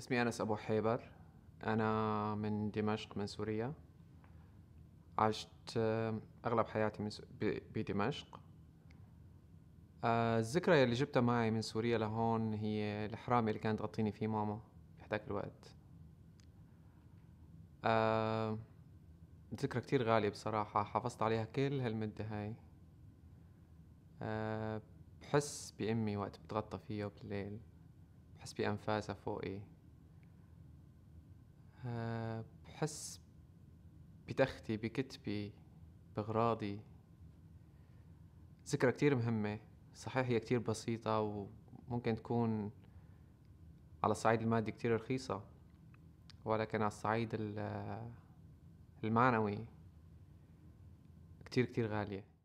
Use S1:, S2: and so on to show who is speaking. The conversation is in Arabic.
S1: اسمي أنس أبو حيبر أنا من دمشق من سوريا عشت أغلب حياتي من بدمشق آه، الذكرى اللي جبتها معي من سوريا لهون هي الحرام اللي كانت تغطيني فيه ماما بهداك الوقت آه، ذكرى كتير غالية بصراحة حافظت عليها كل هالمدة هاي آه، بحس بأمي وقت بتغطى فيها بالليل بحس بأنفاسها فوقي بحس بتختي بكتبي بغراضي ذكرى كتير مهمة صحيح هي كتير بسيطة وممكن تكون على الصعيد المادي كتير رخيصة ولكن على الصعيد المعنوي كتير كتير غالية